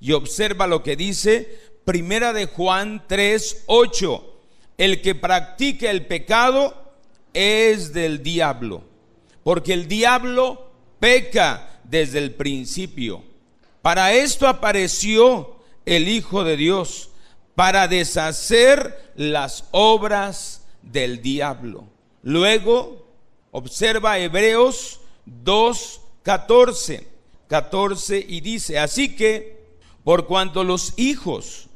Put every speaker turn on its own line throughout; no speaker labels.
Y observa lo que dice Primera de Juan 3, 8. El que practica el pecado es del diablo, porque el diablo peca desde el principio. Para esto apareció el Hijo de Dios, para deshacer las obras del diablo. Luego, observa Hebreos 2, 14, 14 y dice, así que por cuanto los hijos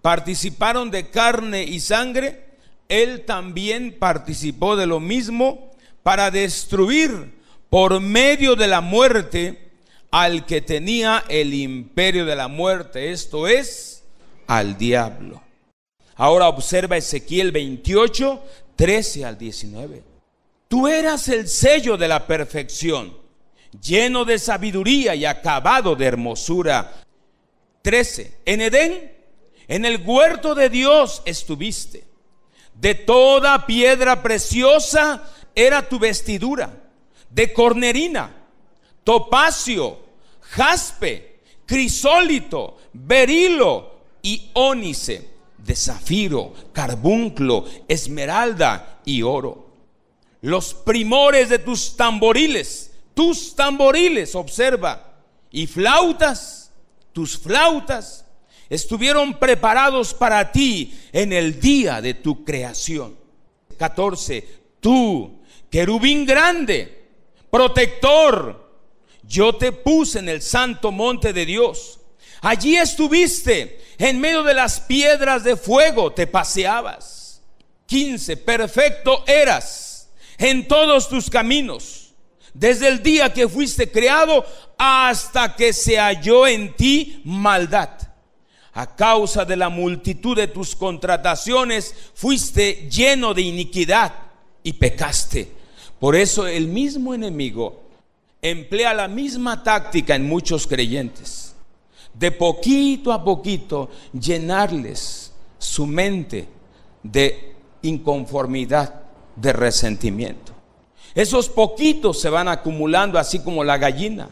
participaron de carne y sangre, él también participó de lo mismo para destruir por medio de la muerte al que tenía el imperio de la muerte, esto es, al diablo. Ahora observa Ezequiel 28, 13 al 19. Tú eras el sello de la perfección, lleno de sabiduría y acabado de hermosura 13. En Edén, en el huerto de Dios estuviste. De toda piedra preciosa era tu vestidura. De cornerina, topacio, jaspe, crisólito, berilo y ónice. De zafiro, carbunclo, esmeralda y oro. Los primores de tus tamboriles, tus tamboriles, observa, y flautas tus flautas, estuvieron preparados para ti en el día de tu creación. 14. Tú, querubín grande, protector, yo te puse en el santo monte de Dios. Allí estuviste, en medio de las piedras de fuego te paseabas. 15. Perfecto eras en todos tus caminos desde el día que fuiste creado hasta que se halló en ti maldad. A causa de la multitud de tus contrataciones fuiste lleno de iniquidad y pecaste. Por eso el mismo enemigo emplea la misma táctica en muchos creyentes. De poquito a poquito llenarles su mente de inconformidad, de resentimiento. Esos poquitos se van acumulando así como la gallina.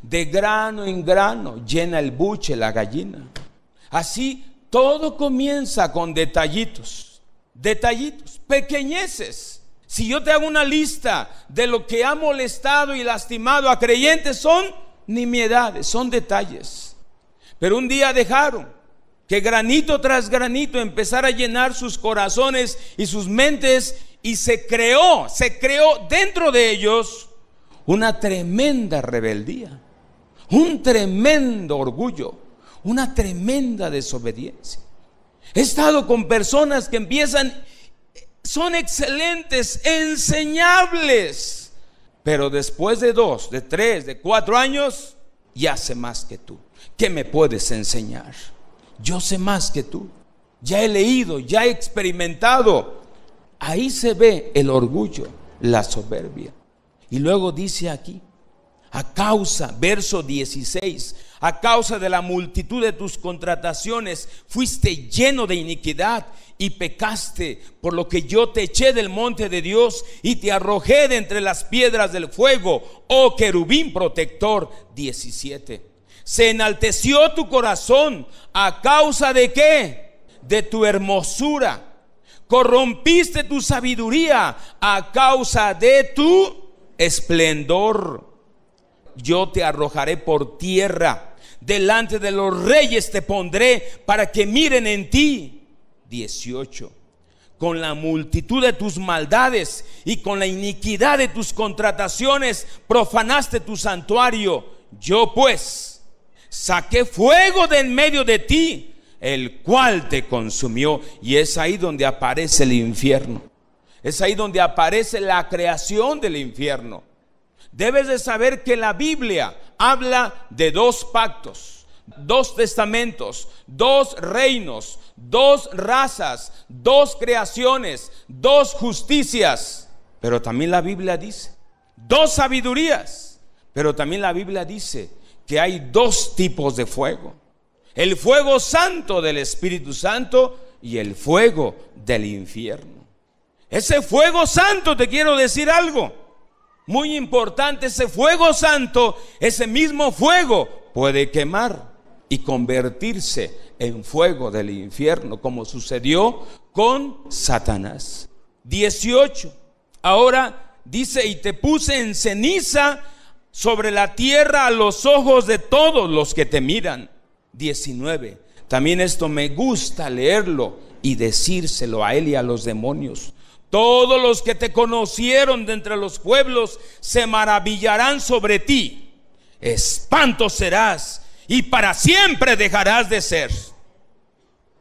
De grano en grano llena el buche la gallina. Así todo comienza con detallitos, detallitos, pequeñeces. Si yo te hago una lista de lo que ha molestado y lastimado a creyentes, son nimiedades, son detalles. Pero un día dejaron que granito tras granito empezara a llenar sus corazones y sus mentes y se creó, se creó dentro de ellos una tremenda rebeldía, un tremendo orgullo, una tremenda desobediencia. He estado con personas que empiezan, son excelentes, enseñables, pero después de dos, de tres, de cuatro años, ya sé más que tú. ¿Qué me puedes enseñar? Yo sé más que tú. Ya he leído, ya he experimentado. Ahí se ve el orgullo, la soberbia. Y luego dice aquí, a causa, verso 16, a causa de la multitud de tus contrataciones fuiste lleno de iniquidad y pecaste, por lo que yo te eché del monte de Dios y te arrojé de entre las piedras del fuego, oh querubín protector 17. Se enalteció tu corazón a causa de qué? De tu hermosura corrompiste tu sabiduría a causa de tu esplendor. Yo te arrojaré por tierra, delante de los reyes te pondré para que miren en ti. 18. Con la multitud de tus maldades y con la iniquidad de tus contrataciones profanaste tu santuario. Yo pues saqué fuego de en medio de ti el cual te consumió. Y es ahí donde aparece el infierno. Es ahí donde aparece la creación del infierno. Debes de saber que la Biblia habla de dos pactos, dos testamentos, dos reinos, dos razas, dos creaciones, dos justicias. Pero también la Biblia dice, dos sabidurías. Pero también la Biblia dice que hay dos tipos de fuego el fuego santo del Espíritu Santo y el fuego del infierno. Ese fuego santo, te quiero decir algo, muy importante, ese fuego santo, ese mismo fuego puede quemar y convertirse en fuego del infierno, como sucedió con Satanás. 18. Ahora dice, y te puse en ceniza sobre la tierra a los ojos de todos los que te miran. 19. También esto me gusta leerlo y decírselo a él y a los demonios. Todos los que te conocieron de entre los pueblos se maravillarán sobre ti. Espanto serás y para siempre dejarás de ser.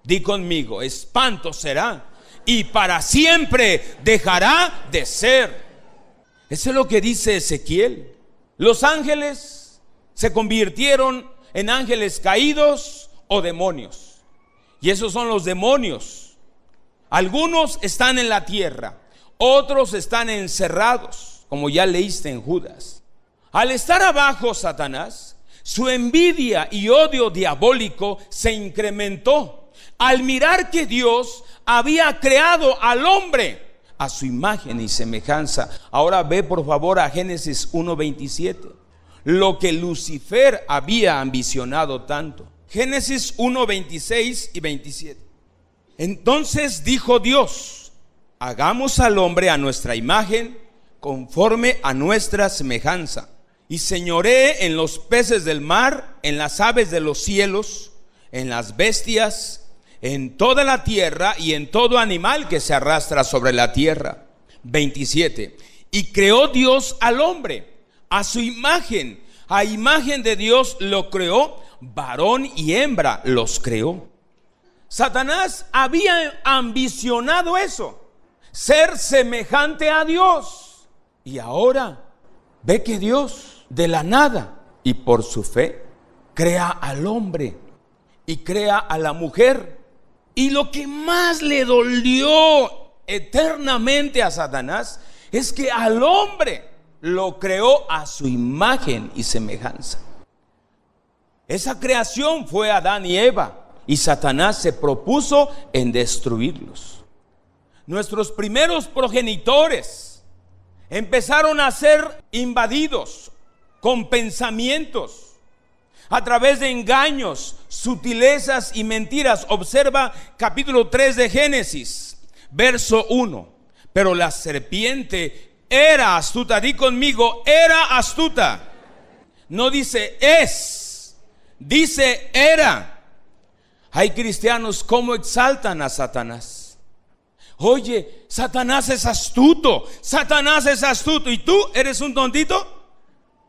Di conmigo, espanto será y para siempre dejará de ser. Eso es lo que dice Ezequiel. Los ángeles se convirtieron en ángeles caídos o demonios. Y esos son los demonios. Algunos están en la tierra, otros están encerrados, como ya leíste en Judas. Al estar abajo Satanás, su envidia y odio diabólico se incrementó al mirar que Dios había creado al hombre a su imagen y semejanza. Ahora ve por favor a Génesis 1.27 lo que Lucifer había ambicionado tanto. Génesis 1, 26 y 27. Entonces dijo Dios, hagamos al hombre a nuestra imagen, conforme a nuestra semejanza, y señoree en los peces del mar, en las aves de los cielos, en las bestias, en toda la tierra y en todo animal que se arrastra sobre la tierra. 27. Y creó Dios al hombre a su imagen. A imagen de Dios lo creó, varón y hembra los creó. Satanás había ambicionado eso, ser semejante a Dios. Y ahora ve que Dios de la nada y por su fe crea al hombre y crea a la mujer. Y lo que más le dolió eternamente a Satanás es que al hombre lo creó a su imagen y semejanza. Esa creación fue Adán y Eva y Satanás se propuso en destruirlos. Nuestros primeros progenitores empezaron a ser invadidos con pensamientos a través de engaños, sutilezas y mentiras. Observa capítulo 3 de Génesis, verso 1. Pero la serpiente era astuta, di conmigo, era astuta. No dice es, dice era. Hay cristianos como exaltan a Satanás. Oye, Satanás es astuto, Satanás es astuto. ¿Y tú eres un tontito?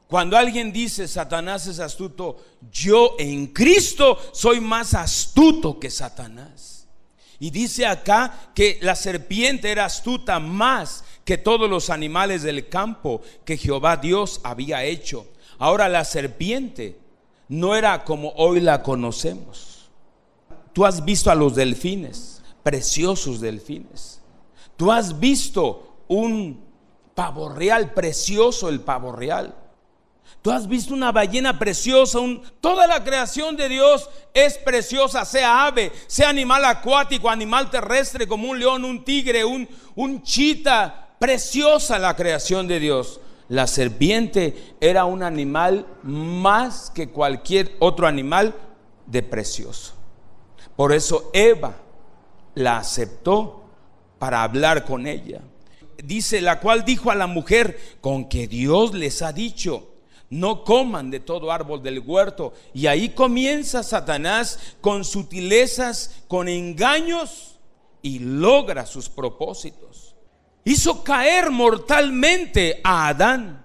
Cuando alguien dice Satanás es astuto, yo en Cristo soy más astuto que Satanás. Y dice acá que la serpiente era astuta más que todos los animales del campo que Jehová Dios había hecho. Ahora la serpiente no era como hoy la conocemos. Tú has visto a los delfines, preciosos delfines. Tú has visto un pavo real, precioso el pavo real. Tú has visto una ballena preciosa, toda la creación de Dios es preciosa, sea ave, sea animal acuático, animal terrestre como un león, un tigre, un, un chita, preciosa la creación de Dios. La serpiente era un animal más que cualquier otro animal de precioso. Por eso Eva la aceptó para hablar con ella. Dice, la cual dijo a la mujer, con que Dios les ha dicho, no coman de todo árbol del huerto. Y ahí comienza Satanás con sutilezas, con engaños y logra sus propósitos hizo caer mortalmente a Adán.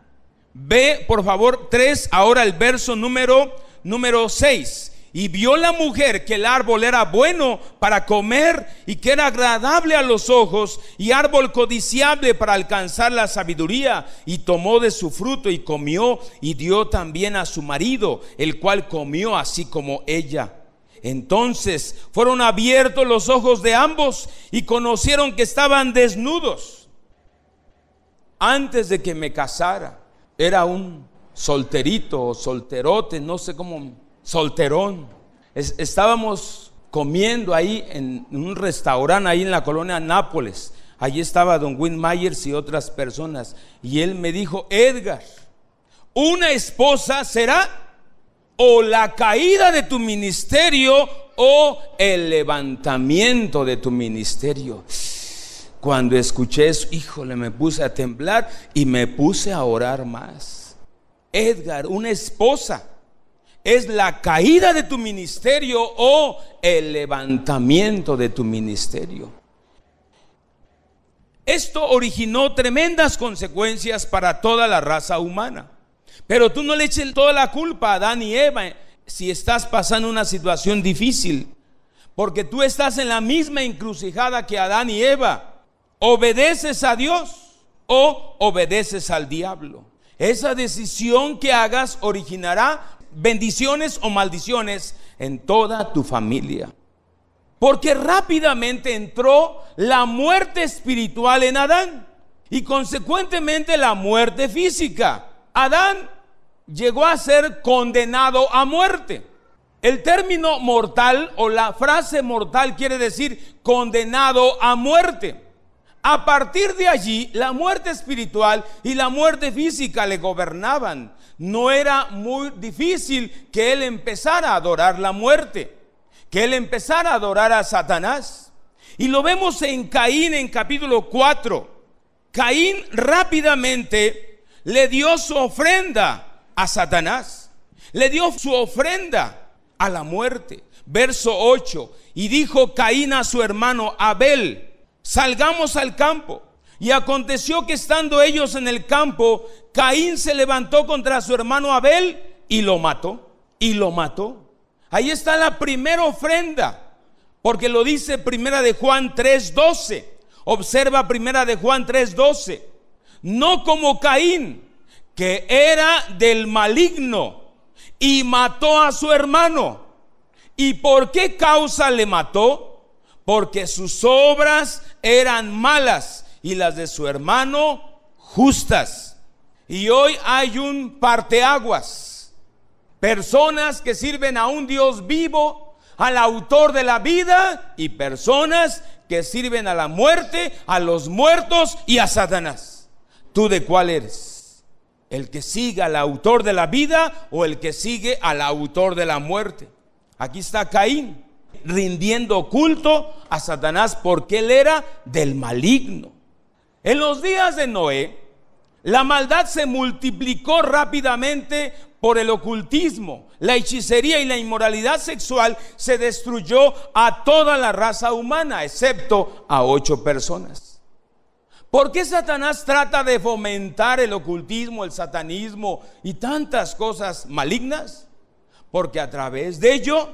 Ve, por favor, tres. ahora el verso número número 6. Y vio la mujer que el árbol era bueno para comer y que era agradable a los ojos y árbol codiciable para alcanzar la sabiduría. Y tomó de su fruto y comió y dio también a su marido, el cual comió así como ella. Entonces fueron abiertos los ojos de ambos y conocieron que estaban desnudos antes de que me casara, era un solterito o solterote, no sé cómo, solterón. estábamos comiendo ahí en un restaurante, ahí en la colonia Nápoles. Allí estaba don Win Myers y otras personas. Y él me dijo, Edgar, una esposa será o la caída de tu ministerio o el levantamiento de tu ministerio. Cuando escuché eso, híjole, me puse a temblar y me puse a orar más. Edgar, una esposa, ¿es la caída de tu ministerio o el levantamiento de tu ministerio? Esto originó tremendas consecuencias para toda la raza humana. Pero tú no le eches toda la culpa a Adán y Eva eh, si estás pasando una situación difícil. Porque tú estás en la misma encrucijada que Adán y Eva. ¿Obedeces a Dios o obedeces al diablo? Esa decisión que hagas originará bendiciones o maldiciones en toda tu familia. Porque rápidamente entró la muerte espiritual en Adán y consecuentemente la muerte física. Adán llegó a ser condenado a muerte. El término mortal o la frase mortal quiere decir condenado a muerte. A partir de allí, la muerte espiritual y la muerte física le gobernaban. No era muy difícil que él empezara a adorar la muerte, que él empezara a adorar a Satanás. Y lo vemos en Caín en capítulo 4. Caín rápidamente le dio su ofrenda a Satanás, le dio su ofrenda a la muerte. Verso 8. Y dijo Caín a su hermano Abel, salgamos al campo. Y aconteció que estando ellos en el campo, Caín se levantó contra su hermano Abel y lo mató. Y lo mató. Ahí está la primera ofrenda, porque lo dice Primera de Juan 3:12. Observa Primera de Juan 3:12. No como Caín, que era del maligno y mató a su hermano. ¿Y por qué causa le mató? porque sus obras eran malas y las de su hermano justas. Y hoy hay un parteaguas. Personas que sirven a un Dios vivo, al autor de la vida, y personas que sirven a la muerte, a los muertos y a Satanás. ¿Tú de cuál eres? ¿El que sigue al autor de la vida o el que sigue al autor de la muerte? Aquí está Caín rindiendo culto a Satanás porque él era del maligno. En los días de Noé, la maldad se multiplicó rápidamente por el ocultismo. La hechicería y la inmoralidad sexual se destruyó a toda la raza humana, excepto a ocho personas. ¿Por qué Satanás trata de fomentar el ocultismo, el satanismo y tantas cosas malignas? Porque a través de ello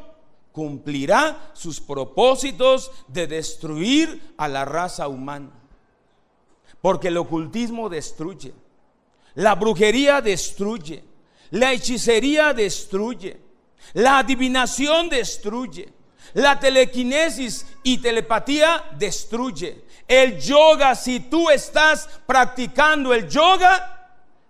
cumplirá sus propósitos de destruir a la raza humana. Porque el ocultismo destruye, la brujería destruye, la hechicería destruye, la adivinación destruye, la telequinesis y telepatía destruye. El yoga, si tú estás practicando el yoga,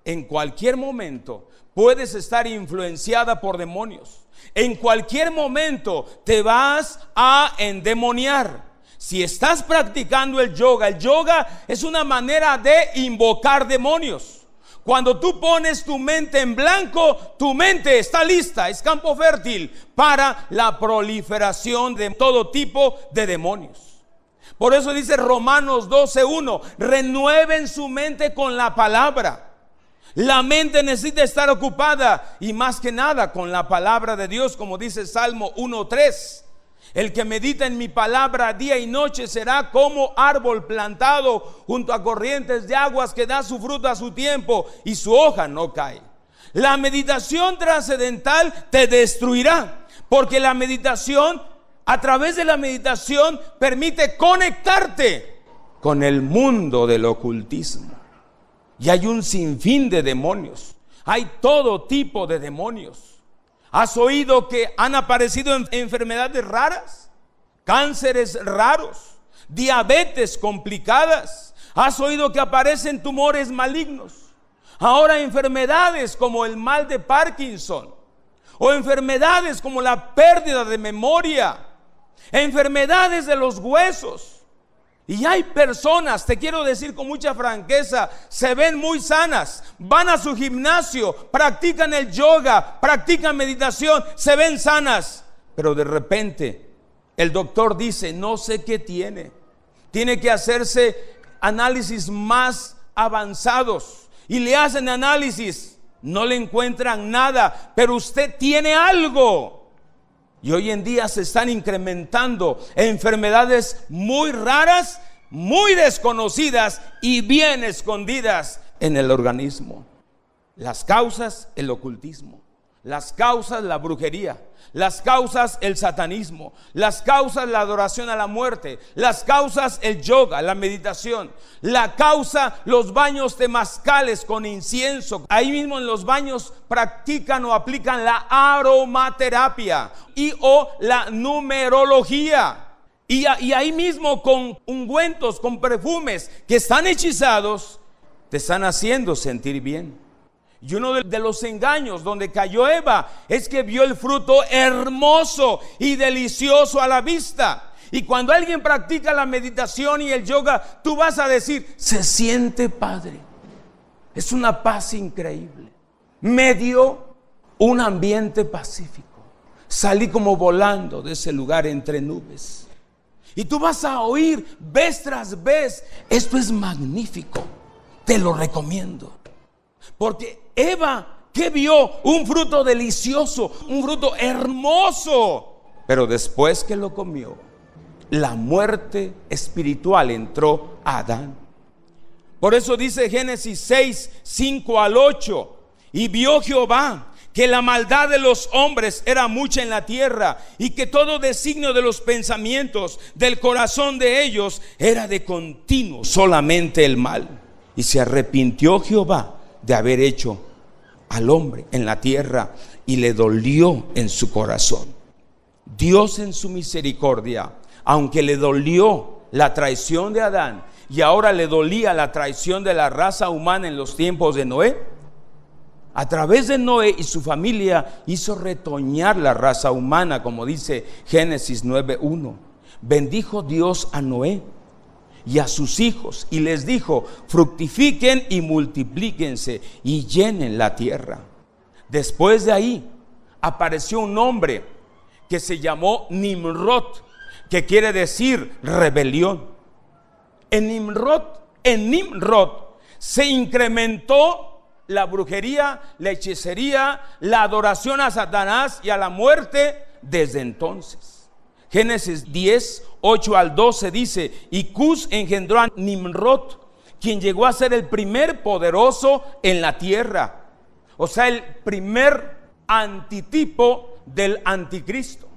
en cualquier momento puedes estar influenciada por demonios. En cualquier momento te vas a endemoniar. Si estás practicando el yoga, el yoga es una manera de invocar demonios. Cuando tú pones tu mente en blanco, tu mente está lista, es campo fértil para la proliferación de todo tipo de demonios. Por eso dice Romanos 12.1, renueven su mente con la palabra. La mente necesita estar ocupada y más que nada con la palabra de Dios, como dice Salmo 1.3. El que medita en mi palabra día y noche será como árbol plantado junto a corrientes de aguas que da su fruto a su tiempo y su hoja no cae. La meditación trascendental te destruirá, porque la meditación, a través de la meditación, permite conectarte con el mundo del ocultismo. Y hay un sinfín de demonios. Hay todo tipo de demonios. ¿Has oído que han aparecido enfermedades raras? Cánceres raros, diabetes complicadas. ¿Has oído que aparecen tumores malignos? Ahora enfermedades como el mal de Parkinson o enfermedades como la pérdida de memoria, enfermedades de los huesos, y hay personas, te quiero decir con mucha franqueza, se ven muy sanas, van a su gimnasio, practican el yoga, practican meditación, se ven sanas. Pero de repente el doctor dice, no sé qué tiene. Tiene que hacerse análisis más avanzados. Y le hacen análisis, no le encuentran nada, pero usted tiene algo. Y hoy en día se están incrementando enfermedades muy raras, muy desconocidas y bien escondidas en el organismo. Las causas, el ocultismo. Las causas, la brujería. Las causas, el satanismo. Las causas, la adoración a la muerte. Las causas, el yoga, la meditación. La causa, los baños de mascales con incienso. Ahí mismo en los baños practican o aplican la aromaterapia y o la numerología. y ahí mismo con ungüentos, con perfumes que están hechizados, te están haciendo sentir bien. Y uno de, los engaños donde cayó Eva es que vio el fruto hermoso y delicioso a la vista. Y cuando alguien practica la meditación y el yoga, tú vas a decir, se siente padre. Es una paz increíble. Me dio un ambiente pacífico. Salí como volando de ese lugar entre nubes. Y tú vas a oír vez tras vez, esto es magnífico, te lo recomiendo. Porque Eva, que vio? Un fruto delicioso, un fruto hermoso. Pero después que lo comió, la muerte espiritual entró a Adán. Por eso dice Génesis 6, 5 al 8. Y vio Jehová que la maldad de los hombres era mucha en la tierra y que todo designio de los pensamientos del corazón de ellos era de continuo solamente el mal. Y se arrepintió Jehová de haber hecho al hombre en la tierra y le dolió en su corazón. Dios en su misericordia, aunque le dolió la traición de Adán y ahora le dolía la traición de la raza humana en los tiempos de Noé, a través de Noé y su familia hizo retoñar la raza humana, como dice Génesis 9.1. Bendijo Dios a Noé y a sus hijos y les dijo, fructifiquen y multiplíquense y llenen la tierra. Después de ahí apareció un hombre que se llamó Nimrod, que quiere decir rebelión. En Nimrod, en Nimrod se incrementó la brujería, la hechicería, la adoración a Satanás y a la muerte desde entonces. Génesis 10, 8 al 12 dice, y Cus engendró a Nimrod, quien llegó a ser el primer poderoso en la tierra. O sea, el primer antitipo del anticristo.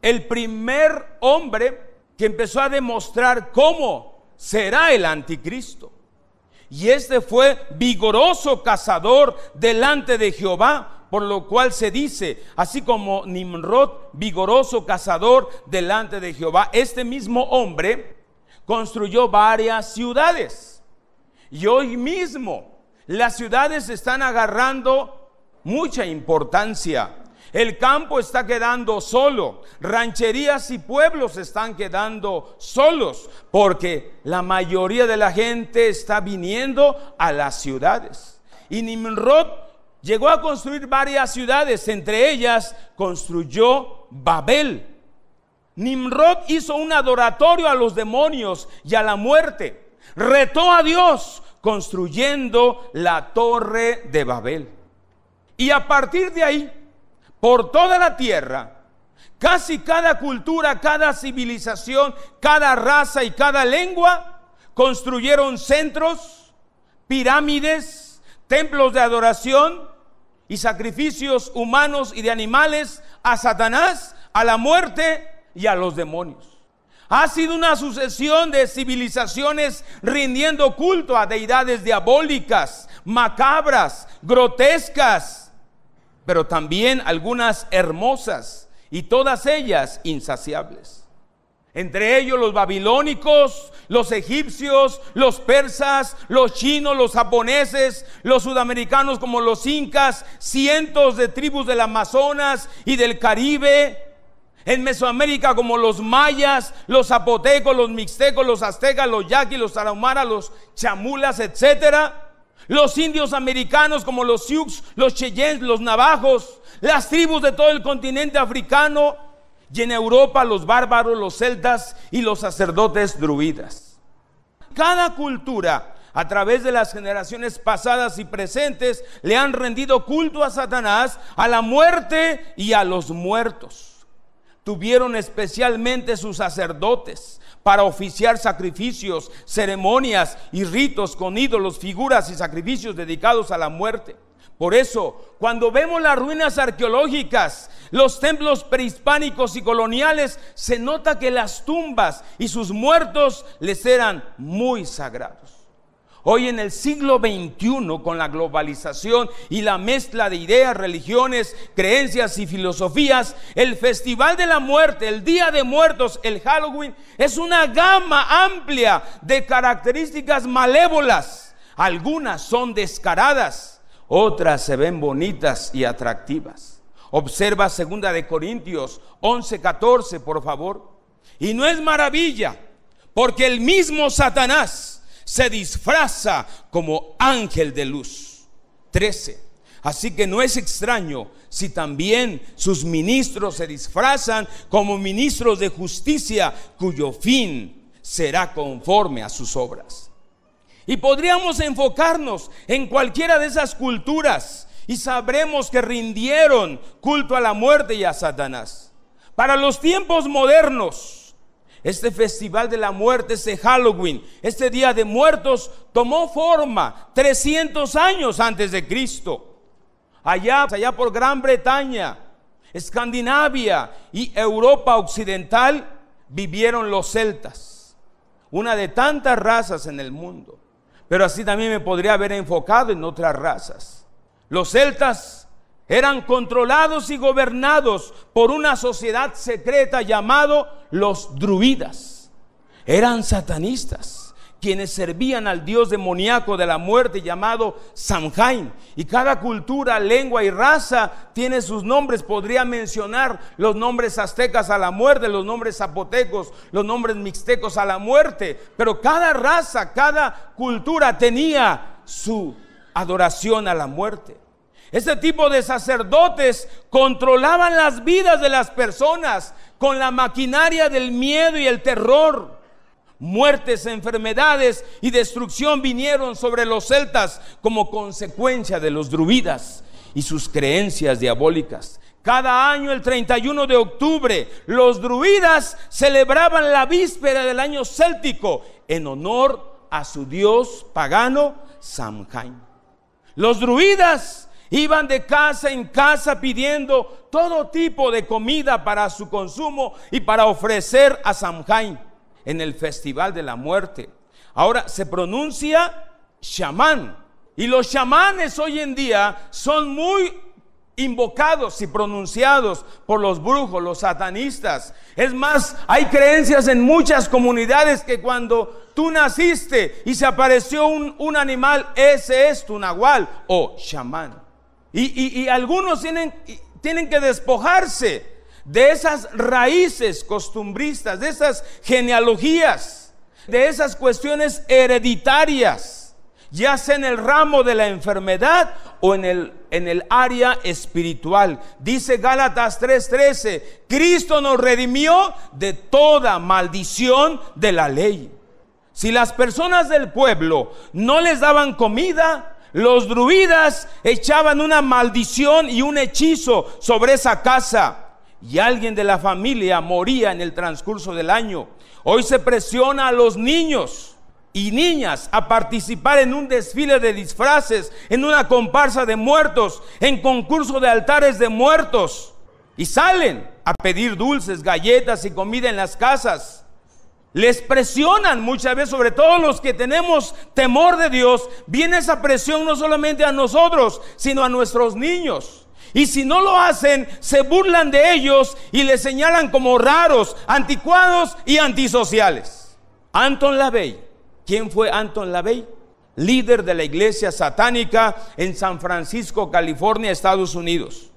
El primer hombre que empezó a demostrar cómo será el anticristo. Y este fue vigoroso cazador delante de Jehová, por lo cual se dice, así como Nimrod, vigoroso cazador delante de Jehová, este mismo hombre construyó varias ciudades. Y hoy mismo las ciudades están agarrando mucha importancia. El campo está quedando solo, rancherías y pueblos están quedando solos, porque la mayoría de la gente está viniendo a las ciudades. Y Nimrod llegó a construir varias ciudades, entre ellas construyó Babel. Nimrod hizo un adoratorio a los demonios y a la muerte. Retó a Dios construyendo la torre de Babel. Y a partir de ahí, por toda la tierra, casi cada cultura, cada civilización, cada raza y cada lengua construyeron centros, pirámides, templos de adoración y sacrificios humanos y de animales a Satanás, a la muerte y a los demonios. Ha sido una sucesión de civilizaciones rindiendo culto a deidades diabólicas, macabras, grotescas, pero también algunas hermosas y todas ellas insaciables entre ellos los babilónicos, los egipcios, los persas, los chinos, los japoneses, los sudamericanos como los incas, cientos de tribus del Amazonas y del Caribe, en Mesoamérica como los mayas, los zapotecos, los mixtecos, los aztecas, los yaquis, los tarahumaras, los chamulas, etcétera. Los indios americanos como los sioux, los cheyennes, los navajos, las tribus de todo el continente africano, y en Europa los bárbaros, los celtas y los sacerdotes druidas. Cada cultura a través de las generaciones pasadas y presentes le han rendido culto a Satanás, a la muerte y a los muertos. Tuvieron especialmente sus sacerdotes para oficiar sacrificios, ceremonias y ritos con ídolos, figuras y sacrificios dedicados a la muerte. Por eso, cuando vemos las ruinas arqueológicas, los templos prehispánicos y coloniales, se nota que las tumbas y sus muertos les eran muy sagrados. Hoy en el siglo XXI, con la globalización y la mezcla de ideas, religiones, creencias y filosofías, el Festival de la Muerte, el Día de Muertos, el Halloween, es una gama amplia de características malévolas. Algunas son descaradas otras se ven bonitas y atractivas. Observa segunda de Corintios 11:14, por favor. Y no es maravilla, porque el mismo Satanás se disfraza como ángel de luz. 13. Así que no es extraño si también sus ministros se disfrazan como ministros de justicia cuyo fin será conforme a sus obras. Y podríamos enfocarnos en cualquiera de esas culturas y sabremos que rindieron culto a la muerte y a Satanás. Para los tiempos modernos, este festival de la muerte, este Halloween, este Día de Muertos, tomó forma 300 años antes de Cristo. Allá, allá por Gran Bretaña, Escandinavia y Europa Occidental vivieron los celtas, una de tantas razas en el mundo. Pero así también me podría haber enfocado en otras razas. Los celtas eran controlados y gobernados por una sociedad secreta llamado los druidas. Eran satanistas quienes servían al dios demoníaco de la muerte llamado Samhain. Y cada cultura, lengua y raza tiene sus nombres. Podría mencionar los nombres aztecas a la muerte, los nombres zapotecos, los nombres mixtecos a la muerte. Pero cada raza, cada cultura tenía su adoración a la muerte. Este tipo de sacerdotes controlaban las vidas de las personas con la maquinaria del miedo y el terror. Muertes, enfermedades y destrucción vinieron sobre los celtas como consecuencia de los druidas y sus creencias diabólicas. Cada año, el 31 de octubre, los druidas celebraban la víspera del año céltico en honor a su dios pagano Samhain. Los druidas iban de casa en casa pidiendo todo tipo de comida para su consumo y para ofrecer a Samhain en el Festival de la Muerte. Ahora se pronuncia chamán. Y los chamanes hoy en día son muy invocados y pronunciados por los brujos, los satanistas. Es más, hay creencias en muchas comunidades que cuando tú naciste y se apareció un, animal, ese es tu nahual o chamán. Y, y algunos tienen, tienen que despojarse de esas raíces costumbristas, de esas genealogías, de esas cuestiones hereditarias, ya sea en el ramo de la enfermedad o en el, en el área espiritual. Dice Gálatas 3:13, Cristo nos redimió de toda maldición de la ley. Si las personas del pueblo no les daban comida, los druidas echaban una maldición y un hechizo sobre esa casa y alguien de la familia moría en el transcurso del año. Hoy se presiona a los niños y niñas a participar en un desfile de disfraces, en una comparsa de muertos, en concurso de altares de muertos. Y salen a pedir dulces, galletas y comida en las casas. Les presionan muchas veces, sobre todo los que tenemos temor de Dios, viene esa presión no solamente a nosotros, sino a nuestros niños. Y si no lo hacen, se burlan de ellos y les señalan como raros, anticuados y antisociales. Anton LaVey. ¿Quién fue Anton LaVey? Líder de la iglesia satánica en San Francisco, California, Estados Unidos.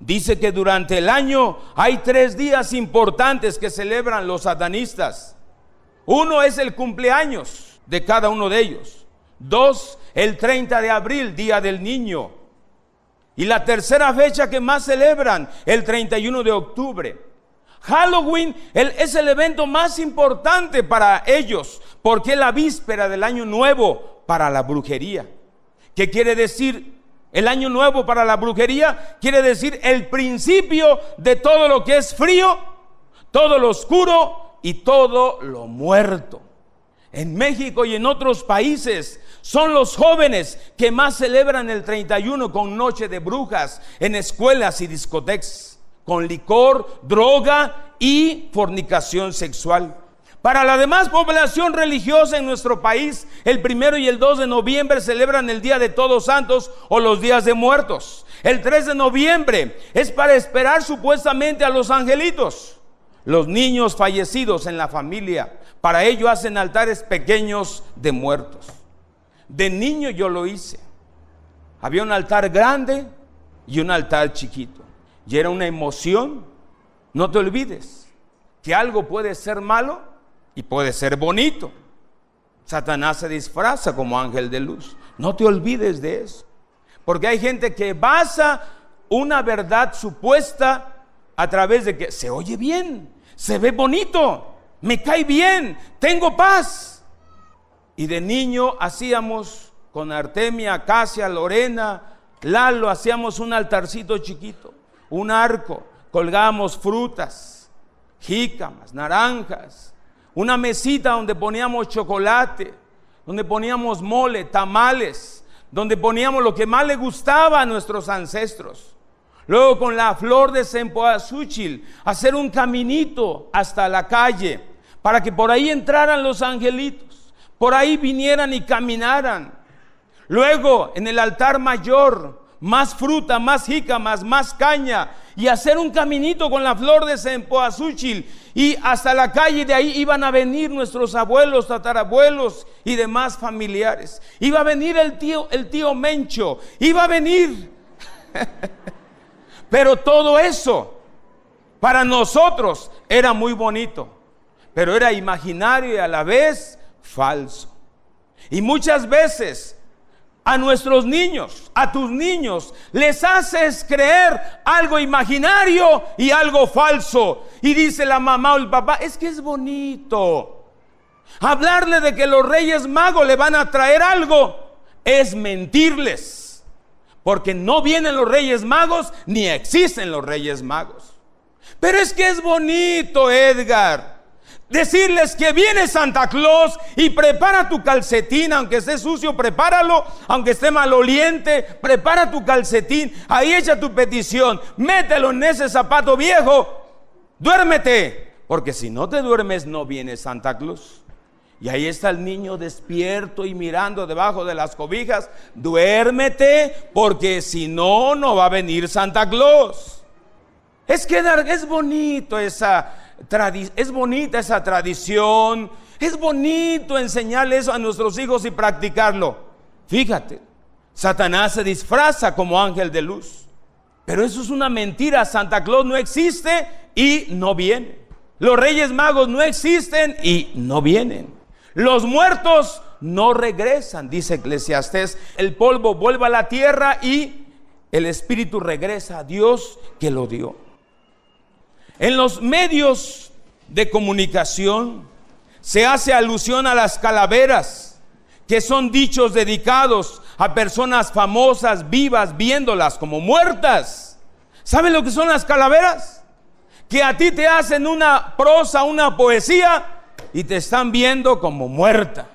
Dice que durante el año hay tres días importantes que celebran los satanistas. Uno es el cumpleaños de cada uno de ellos. Dos, el 30 de abril, Día del Niño. Y la tercera fecha que más celebran, el 31 de octubre. Halloween es el evento más importante para ellos, porque es la víspera del año nuevo para la brujería. ¿Qué quiere decir el año nuevo para la brujería? Quiere decir el principio de todo lo que es frío, todo lo oscuro y todo lo muerto. En México y en otros países son los jóvenes que más celebran el 31 con noche de brujas en escuelas y discotecas, con licor, droga y fornicación sexual. Para la demás población religiosa en nuestro país, el primero y el 2 de noviembre celebran el Día de Todos Santos o los Días de Muertos. El 3 de noviembre es para esperar supuestamente a los angelitos, los niños fallecidos en la familia. Para ello hacen altares pequeños de muertos. De niño yo lo hice. Había un altar grande y un altar chiquito. Y era una emoción. No te olvides que algo puede ser malo y puede ser bonito. Satanás se disfraza como ángel de luz. No te olvides de eso. Porque hay gente que basa una verdad supuesta a través de que se oye bien, se ve bonito, me cae bien, tengo paz. Y de niño hacíamos con Artemia, Acacia, Lorena, Lalo, hacíamos un altarcito chiquito, un arco, colgábamos frutas, jícamas, naranjas, una mesita donde poníamos chocolate, donde poníamos mole, tamales, donde poníamos lo que más le gustaba a nuestros ancestros. Luego con la flor de cempasúchil, hacer un caminito hasta la calle para que por ahí entraran los angelitos por ahí vinieran y caminaran. Luego, en el altar mayor, más fruta, más jícamas, más caña, y hacer un caminito con la flor de Sempoazúchil, y hasta la calle de ahí iban a venir nuestros abuelos, tatarabuelos y demás familiares. Iba a venir el tío, el tío Mencho, iba a venir. Pero todo eso para nosotros era muy bonito, pero era imaginario y a la vez falso. Y muchas veces a nuestros niños, a tus niños, les haces creer algo imaginario y algo falso. Y dice la mamá o el papá, es que es bonito. Hablarle de que los reyes magos le van a traer algo es mentirles. Porque no vienen los reyes magos ni existen los reyes magos. Pero es que es bonito, Edgar. Decirles que viene Santa Claus y prepara tu calcetín, aunque esté sucio, prepáralo, aunque esté maloliente, prepara tu calcetín, ahí echa tu petición, mételo en ese zapato viejo, duérmete, porque si no te duermes no viene Santa Claus. Y ahí está el niño despierto y mirando debajo de las cobijas, duérmete, porque si no, no va a venir Santa Claus. Es que es bonito esa es bonita esa tradición, es bonito enseñarle eso a nuestros hijos y practicarlo. Fíjate, Satanás se disfraza como ángel de luz. Pero eso es una mentira. Santa Claus no existe y no viene. Los Reyes Magos no existen y no vienen. Los muertos no regresan, dice Eclesiastés. El polvo vuelve a la tierra y el espíritu regresa a Dios que lo dio. En los medios de comunicación se hace alusión a las calaveras, que son dichos dedicados a personas famosas vivas viéndolas como muertas. ¿Saben lo que son las calaveras? Que a ti te hacen una prosa, una poesía y te están viendo como muerta.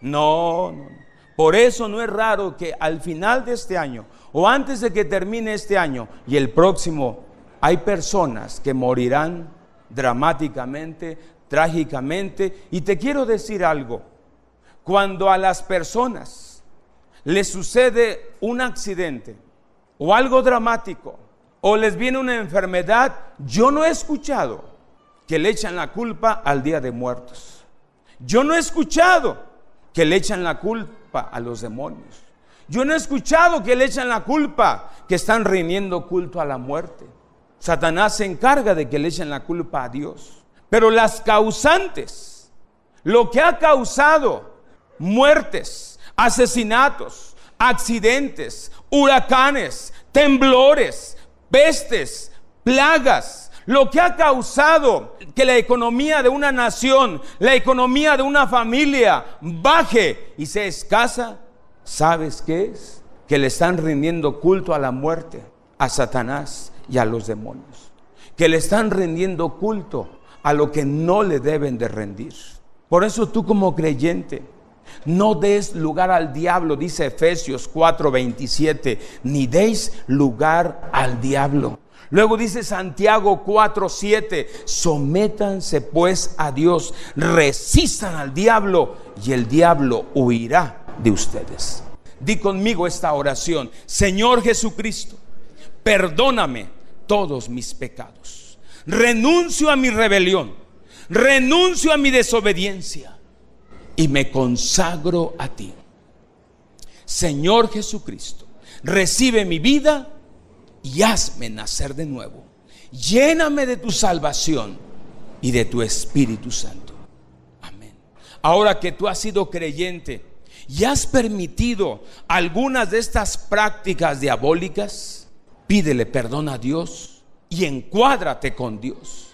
No, no, no. Por eso no es raro que al final de este año o antes de que termine este año y el próximo hay personas que morirán dramáticamente, trágicamente. Y te quiero decir algo. Cuando a las personas les sucede un accidente o algo dramático o les viene una enfermedad, yo no he escuchado que le echan la culpa al día de muertos. Yo no he escuchado que le echan la culpa a los demonios. Yo no he escuchado que le echan la culpa que están rindiendo culto a la muerte. Satanás se encarga de que le echen la culpa a Dios. Pero las causantes, lo que ha causado muertes, asesinatos, accidentes, huracanes, temblores, pestes, plagas, lo que ha causado que la economía de una nación, la economía de una familia baje y se escasa, ¿sabes qué es? Que le están rindiendo culto a la muerte, a Satanás y a los demonios, que le están rendiendo culto a lo que no le deben de rendir. Por eso tú como creyente, no des lugar al diablo, dice Efesios 4:27, ni deis lugar al diablo. Luego dice Santiago 4:7, sométanse pues a Dios, resistan al diablo y el diablo huirá de ustedes. Di conmigo esta oración, Señor Jesucristo, perdóname todos mis pecados. Renuncio a mi rebelión, renuncio a mi desobediencia y me consagro a ti. Señor Jesucristo, recibe mi vida y hazme nacer de nuevo. Lléname de tu salvación y de tu Espíritu Santo. Amén. Ahora que tú has sido creyente y has permitido algunas de estas prácticas diabólicas, Pídele perdón a Dios y encuádrate con Dios.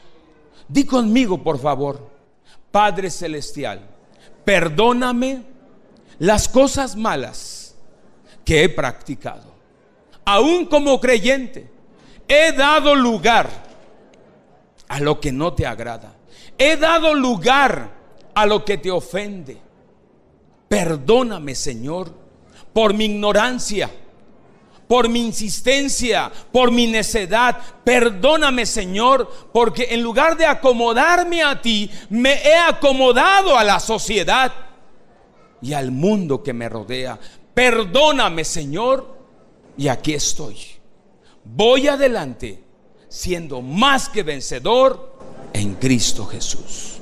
Di conmigo, por favor, Padre Celestial, perdóname las cosas malas que he practicado. Aún como creyente, he dado lugar a lo que no te agrada. He dado lugar a lo que te ofende. Perdóname, Señor, por mi ignorancia por mi insistencia, por mi necedad. Perdóname, Señor, porque en lugar de acomodarme a ti, me he acomodado a la sociedad y al mundo que me rodea. Perdóname, Señor, y aquí estoy. Voy adelante siendo más que vencedor en Cristo Jesús.